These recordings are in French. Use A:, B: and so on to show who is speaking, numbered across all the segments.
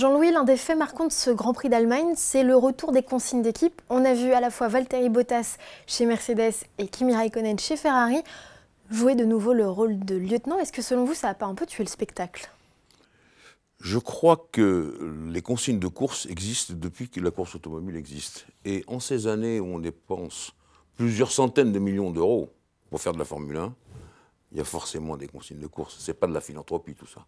A: Jean-Louis, l'un des faits marquants de ce Grand Prix d'Allemagne, c'est le retour des consignes d'équipe. On a vu à la fois Valtteri Bottas chez Mercedes et Kimi Raikkonen chez Ferrari jouer de nouveau le rôle de lieutenant. Est-ce que selon vous, ça n'a pas un peu tué le spectacle
B: Je crois que les consignes de course existent depuis que la course automobile existe. Et en ces années où on dépense plusieurs centaines de millions d'euros pour faire de la Formule 1, il y a forcément des consignes de course. n'est pas de la philanthropie tout ça.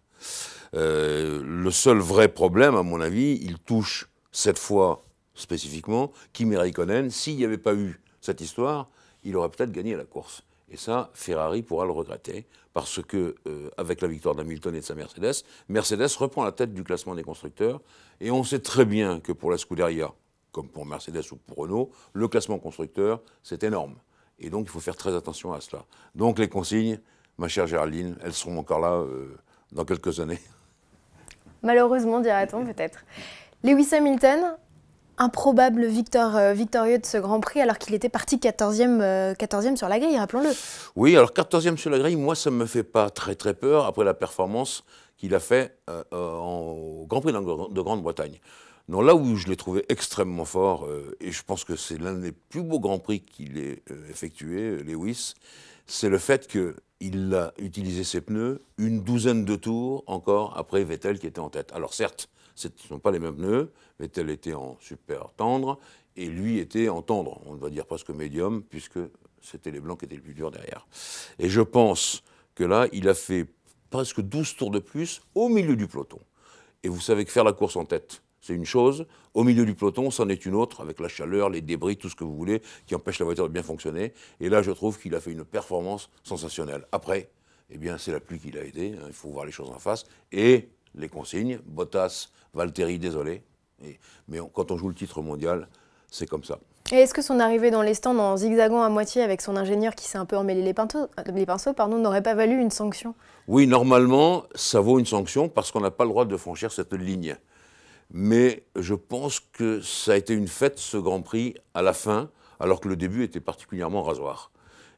B: Euh, le seul vrai problème, à mon avis, il touche cette fois spécifiquement Kimi Raikkonen. S'il n'y avait pas eu cette histoire, il aurait peut-être gagné la course. Et ça, Ferrari pourra le regretter parce que euh, avec la victoire d'Hamilton et de sa Mercedes, Mercedes reprend la tête du classement des constructeurs. Et on sait très bien que pour la Scuderia, comme pour Mercedes ou pour Renault, le classement constructeur, c'est énorme. Et donc, il faut faire très attention à cela. Donc, les consignes, ma chère Géraldine, elles seront encore là euh, dans quelques années.
A: Malheureusement, dira-t-on peut-être. Lewis Hamilton, improbable victor, euh, victorieux de ce Grand Prix alors qu'il était parti 14e, euh, sur la grille, rappelons-le.
B: Oui, alors 14e sur la grille, moi, ça ne me fait pas très très peur après la performance qu'il a fait en, au Grand Prix de Grande-Bretagne. Non, là où je l'ai trouvé extrêmement fort, euh, et je pense que c'est l'un des plus beaux grands prix qu'il ait euh, effectué, euh, Lewis, c'est le fait qu'il a utilisé ses pneus une douzaine de tours encore après Vettel qui était en tête. Alors certes, ce ne sont pas les mêmes pneus, Vettel était en super tendre et lui était en tendre, on ne va dire presque médium, puisque c'était les blancs qui étaient les plus durs derrière. Et je pense que là, il a fait presque 12 tours de plus au milieu du peloton. Et vous savez que faire la course en tête, c'est une chose. Au milieu du peloton, c'en est une autre, avec la chaleur, les débris, tout ce que vous voulez, qui empêche la voiture de bien fonctionner. Et là, je trouve qu'il a fait une performance sensationnelle. Après, eh bien, c'est la pluie qui l'a aidé. Hein. il faut voir les choses en face. Et les consignes, Bottas, Valtteri, désolé. mais quand on joue le titre mondial, c'est comme ça.
A: Et est-ce que son arrivée dans les stands en zigzagant à moitié avec son ingénieur qui s'est un peu emmêlé les, pinceaux, les pinceaux n'aurait pas valu une sanction
B: Oui, normalement, ça vaut une sanction parce qu'on n'a pas le droit de franchir cette ligne. Mais je pense que ça a été une fête, ce Grand Prix, à la fin, alors que le début était particulièrement rasoir.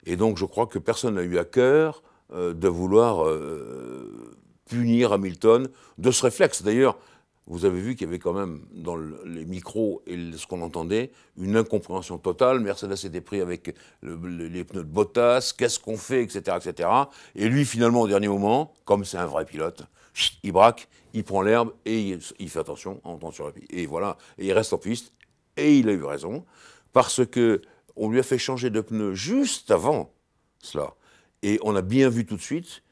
B: Et donc je crois que personne n'a eu à cœur euh, de vouloir euh, punir Hamilton de ce réflexe. D'ailleurs, vous avez vu qu'il y avait quand même dans les micros et ce qu'on entendait une incompréhension totale. Mercedes était pris avec les pneus de Bottas, qu'est-ce qu'on fait, etc., etc. Et lui, finalement, au dernier moment, comme c'est un vrai pilote, il braque, il prend l'herbe et il, fait attention en temps sur la piste. Et voilà, il reste en piste. Et il a eu raison parce que on lui a fait changer de pneu juste avant cela. Et on a bien vu tout de suite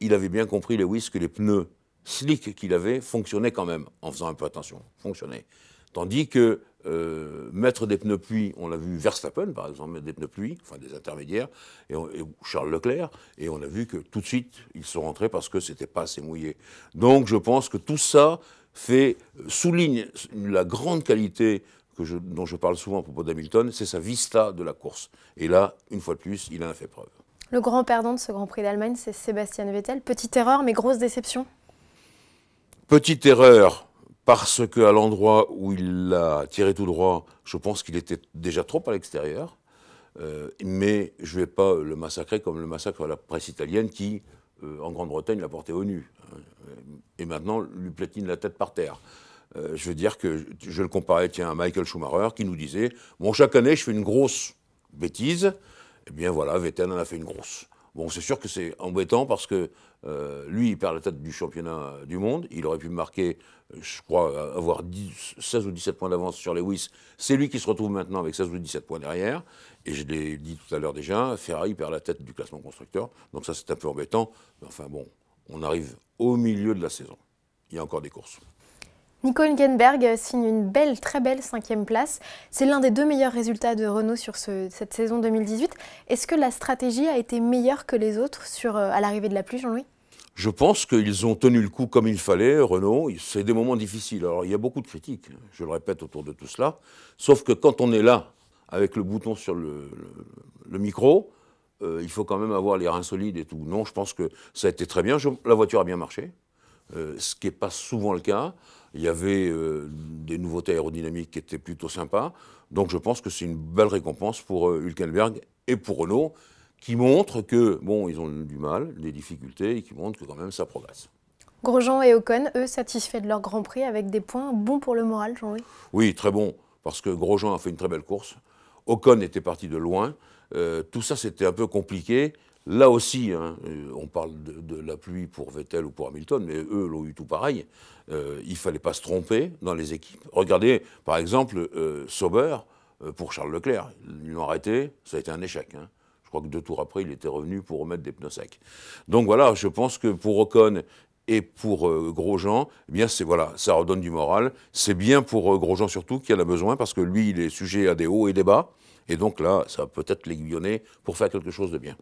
B: qu'il avait bien compris, Lewis, que les pneus slick qu'il avait fonctionnaient quand même, en faisant un peu attention, fonctionnaient. Tandis que euh, mettre des pneus pluie, on l'a vu Verstappen par exemple, mettre des pneus pluie, enfin des intermédiaires, et, Charles Leclerc, et on a vu que tout de suite ils sont rentrés parce que c'était pas assez mouillé. Donc je pense que tout ça fait souligne la grande qualité dont je parle souvent à propos d'Hamilton, c'est sa vista de la course. Et là, une fois de plus, il en a fait preuve.
A: Le grand perdant de ce Grand Prix d'Allemagne, c'est Sébastien Vettel. Petite erreur, mais grosse déception.
B: Petite erreur, parce qu'à l'endroit où il l'a tiré tout droit, je pense qu'il était déjà trop à l'extérieur. Euh, mais je ne vais pas le massacrer comme le massacre à la presse italienne qui, euh, en Grande-Bretagne, l'a porté au nu. Hein. Et maintenant, lui platine la tête par terre. Euh, je veux dire que je, le comparais tiens, à Michael Schumacher qui nous disait Bon, chaque année, je fais une grosse bêtise. Eh bien voilà, Vettel en a fait une grosse. Bon, c'est sûr que c'est embêtant parce que euh, lui, il perd la tête du championnat euh, du monde. Il aurait pu marquer, euh, je crois, avoir 16 ou 17 points d'avance sur Lewis. C'est lui qui se retrouve maintenant avec 16 ou 17 points derrière. Et je l'ai dit tout à l'heure déjà, Ferrari perd la tête du classement constructeur. Donc ça, c'est un peu embêtant. Mais enfin bon, on arrive au milieu de la saison. Il y a encore des courses.
A: Nico Hülkenberg signe une belle, très belle cinquième place. C'est l'un des deux meilleurs résultats de Renault sur cette saison 2018. Est-ce que la stratégie a été meilleure que les autres sur, euh, à l'arrivée de la pluie, Jean-Louis
B: je pense qu'ils ont tenu le coup comme il fallait, Renault. C'est des moments difficiles. Alors, il y a beaucoup de critiques, je le répète, autour de tout cela. Sauf que quand on est là, avec le bouton sur le, micro, euh, il faut quand même avoir les reins solides et tout. Non, je pense que ça a été très bien. la voiture a bien marché, euh, ce qui n'est pas souvent le cas. Il y avait euh, des nouveautés aérodynamiques qui étaient plutôt sympas. Donc je pense que c'est une belle récompense pour euh, Hülkenberg et pour Renault, qui montrent que, bon, ils ont du mal, des difficultés, et qui montrent que quand même ça progresse.
A: Grosjean et Ocon, eux, satisfaits de leur Grand Prix avec des points bons pour le moral, Jean-Louis
B: Oui, très bon, parce que Grosjean a fait une très belle course. Ocon était parti de loin. Euh, tout ça, c'était un peu compliqué. Là aussi, hein, euh, on parle de, la pluie pour Vettel ou pour Hamilton, mais eux l'ont eu tout pareil. Euh, il ne fallait pas se tromper dans les équipes. Regardez, par exemple, euh, Sauber pour Charles Leclerc. Ils l'ont arrêté, ça a été un échec. Hein. Je crois que deux tours après, il était revenu pour remettre des pneus secs. Donc voilà, je pense que pour Ocon et pour Grosjean, eh bien c'est voilà, ça redonne du moral. C'est bien pour Grosjean surtout qui en a besoin parce que lui, il est sujet à des hauts et des bas. Et donc là, ça va peut-être l'aiguillonner pour faire quelque chose de bien.